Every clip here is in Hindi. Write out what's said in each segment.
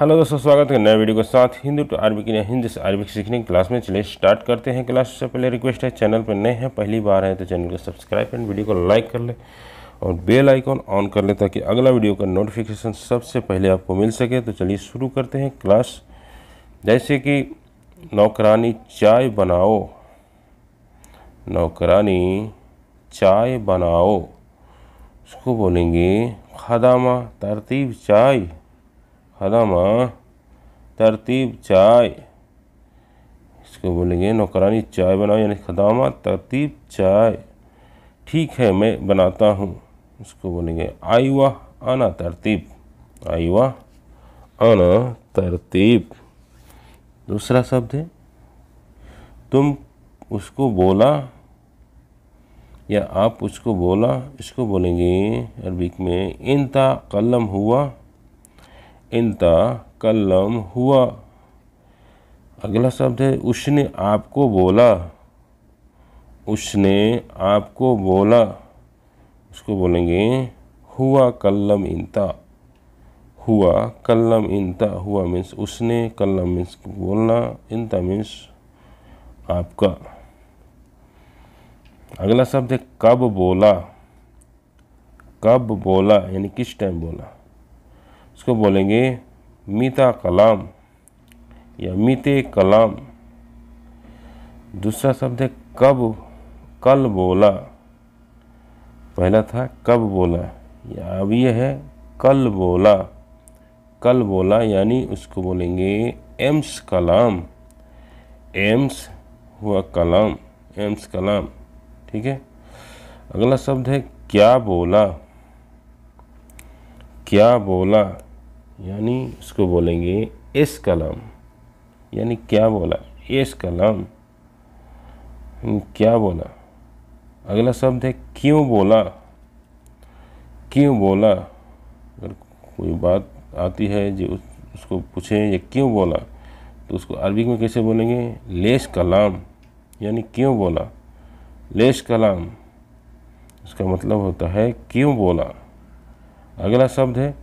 हेलो दोस्तों स्वागत है नए वीडियो के साथ हिंदू टू अरबिक हिंदी से अरबिक सीखने की क्लास में चलिए स्टार्ट करते हैं क्लास से पहले रिक्वेस्ट है चैनल पर नए हैं पहली बार है तो चैनल को सब्सक्राइब एंड वीडियो को लाइक कर लें और बेल आइकॉन ऑन कर लें ताकि अगला वीडियो का नोटिफिकेशन सबसे पहले आपको मिल सके तो चलिए शुरू करते हैं क्लास जैसे कि नौकरानी चाय बनाओ नौकरानी चाय बनाओ उसको बोलेंगे खदामा तरतीब चाय हलम तरतीब चाय इसको बोलेंगे नौकरानी चाय बनाओ यानी खदामा तरतीब चाय ठीक है मैं बनाता हूँ इसको बोलेंगे आई वाह आना तरतीब आई वाह आना तरतीब दूसरा शब्द है तुम उसको बोला या आप उसको बोला इसको बोलेंगे अरबिक में इनता कलम हुआ इनता कलम हुआ अगला शब्द है उसने आपको बोला उसने आपको बोला उसको बोलेंगे हुआ कलम इंता हुआ कलम इंता हुआ मीन्स उसने कलम मीन्स बोलना इंता मीन्स आपका अगला शब्द है कब बोला कब बोला यानी किस टाइम बोला इसको बोलेंगे मीता कलाम या मीते कलाम दूसरा शब्द है कब कल बोला पहला था कब बोला या अब यह है कल बोला कल बोला यानी उसको बोलेंगे एम्स कलाम एम्स हुआ कलाम एम्स कलाम ठीक है अगला शब्द है क्या बोला क्या बोला यानी इसको बोलेंगे इस कलम यानी क्या बोला इस कलम क्या बोला अगला शब्द है क्यों बोला क्यों बोला अगर कोई बात आती है जो उस, उसको पूछें या क्यों बोला तो उसको अरबी में कैसे बोलेंगे लेस कलाम यानी क्यों बोला लेस कलाम इसका मतलब होता है क्यों बोला अगला शब्द है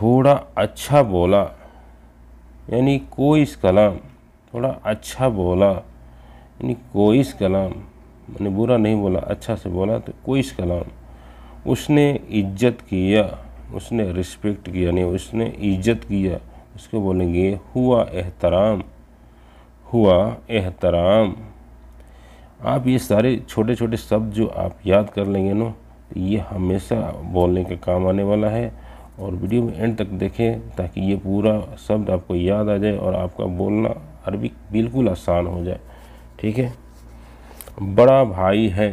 थोड़ा अच्छा बोला यानी इस कलाम थोड़ा अच्छा बोला यानी इस कलाम मैंने बुरा नहीं बोला अच्छा से बोला तो इस कलाम उसने इज्जत किया उसने रिस्पेक्ट किया नहीं उसने इज्जत किया उसको बोलेंगे हुआ एहतराम हुआ एहतराम आप ये सारे छोटे छोटे शब्द जो आप याद कर लेंगे ना ये हमेशा बोलने के काम आने वाला है और वीडियो में एंड तक देखें ताकि ये पूरा शब्द आपको याद आ जाए और आपका बोलना अरबी बिल्कुल आसान हो जाए ठीक है बड़ा भाई है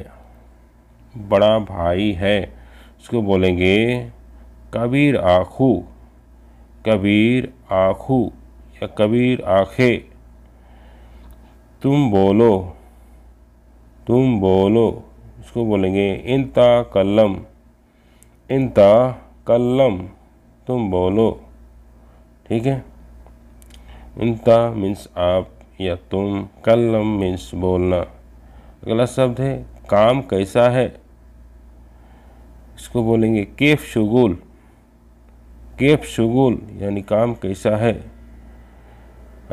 बड़ा भाई है इसको बोलेंगे कबीर आखू कबीर आखू या कबीर आखे तुम बोलो तुम बोलो इसको बोलेंगे इंता कलम इंता कल्लम तुम बोलो ठीक है इंता मीन्स आप या तुम कल्लम मीन्स बोलना अगला शब्द है काम कैसा है इसको बोलेंगे केफ शगुल केफ शगुल यानी काम कैसा है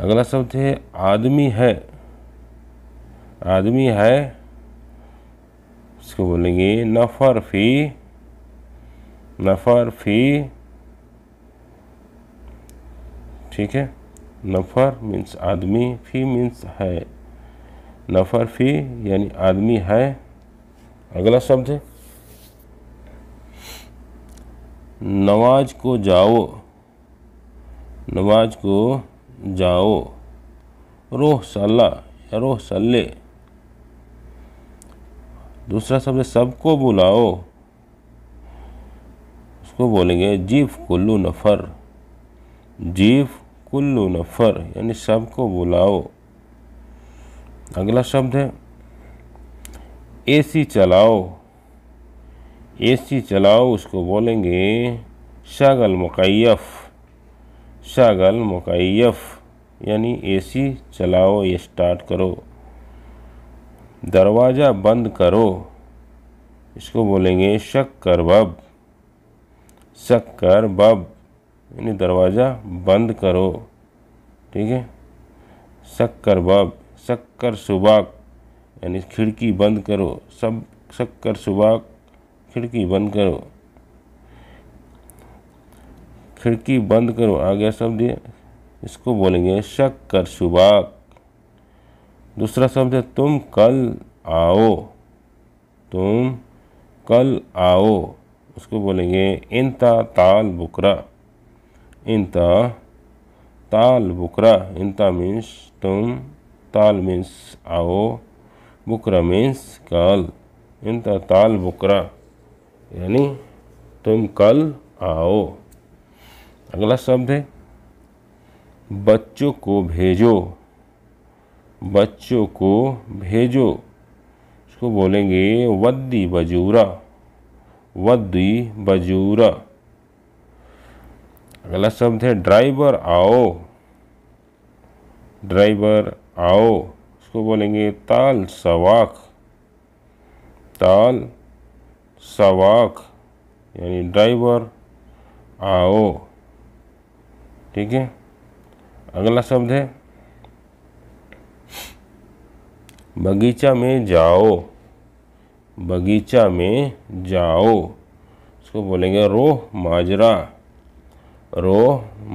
अगला शब्द है आदमी है आदमी है इसको बोलेंगे नफर फी नफ़र फ़ी ठीक है नफ़र मीन्स आदमी फ़ी मीन्स है नफ़र फ़ी यानी आदमी है अगला शब्द है नवाज को जाओ नवाज को जाओ रोह सल्ला या रोह सल्ले दूसरा शब्द सबको बुलाओ इसको बोलेंगे जीफ कुल्लू नफ़र जीफ कुल्लू नफ़र यानी सबको बुलाओ अगला शब्द है एसी चलाओ एसी चलाओ उसको बोलेंगे शगल मुकैफ़ शगल मुकैफ़ यानी एसी चलाओ ये स्टार्ट करो दरवाज़ा बंद करो इसको बोलेंगे शक करवब शक्कर बब यानी दरवाज़ा बंद करो ठीक है शक्कर बब शक्कर सुबाक यानी खिड़की बंद करो सब शक्कर सुबाक खिड़की बंद करो खिड़की बंद करो आ गया शब्द ये इसको बोलेंगे शक्कर सुबाक दूसरा शब्द है तुम कल आओ तुम कल आओ उसको बोलेंगे इंता ताल बुकरा इनता ताल बुकरा इंता मीन्स तुम ताल मीन्स आओ बुकरा मीन्स कल इंता ताल बुकरा यानी तुम कल आओ अगला शब्द है बच्चों को भेजो बच्चों को भेजो उसको बोलेंगे वद्दी बजूरा व बजूर अगला शब्द है ड्राइवर आओ ड्राइवर आओ उसको बोलेंगे ताल सवाक ताल सवाक यानी ड्राइवर आओ ठीक है अगला शब्द है बगीचा में जाओ बगीचा में जाओ इसको बोलेंगे रो माजरा रो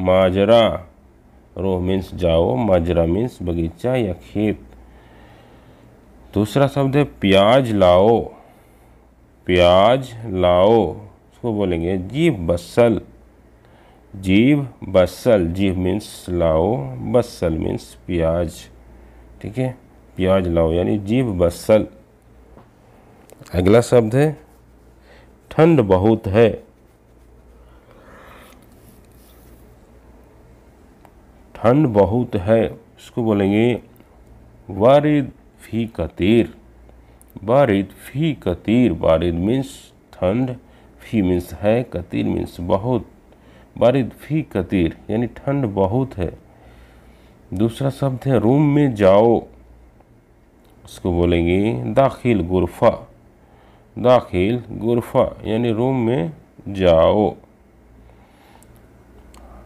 माजरा रो मीन्स जाओ माजरा मीन्स बगीचा या खेत दूसरा शब्द है प्याज लाओ प्याज लाओ इसको बोलेंगे जीव बसल जीव बसल जीव मीन्स लाओ बसल मीन्स प्याज ठीक है प्याज लाओ यानी जीव बसल अगला शब्द है ठंड बहुत है ठंड बहुत है इसको बोलेंगे वारिद फी कतीर वारिद फी कतीर वारिद मीन्स ठंड फी मीन्स है कतीर मीन्स बहुत वारिद फी कतीर यानी ठंड बहुत है दूसरा शब्द है रूम में जाओ उसको बोलेंगे दाखिल गुरफा दाखिल गुरफा यानी रूम में जाओ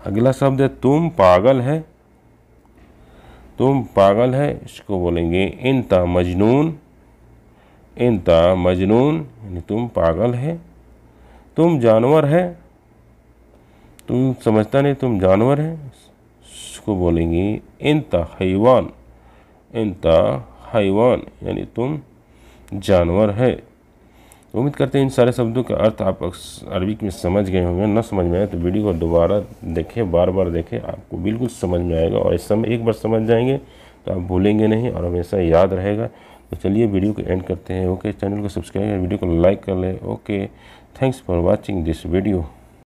अगला शब्द है तुम पागल है तुम पागल है इसको बोलेंगे इनता मजनून इनता मजनून यानी तुम पागल है तुम जानवर है तुम समझता नहीं तुम जानवर है इसको बोलेंगे इनता हैवान इनता हैवान यानी तुम जानवर है उम्मीद करते हैं इन सारे शब्दों के अर्थ आप अरबी में समझ गए होंगे ना समझ में आए तो वीडियो को दोबारा देखें बार बार देखें आपको बिल्कुल समझ में आएगा और इस समय एक बार समझ जाएंगे तो आप भूलेंगे नहीं और हमेशा याद रहेगा तो चलिए वीडियो को एंड करते हैं ओके चैनल को सब्सक्राइब करें वीडियो को लाइक कर लें okay thanks for watching this video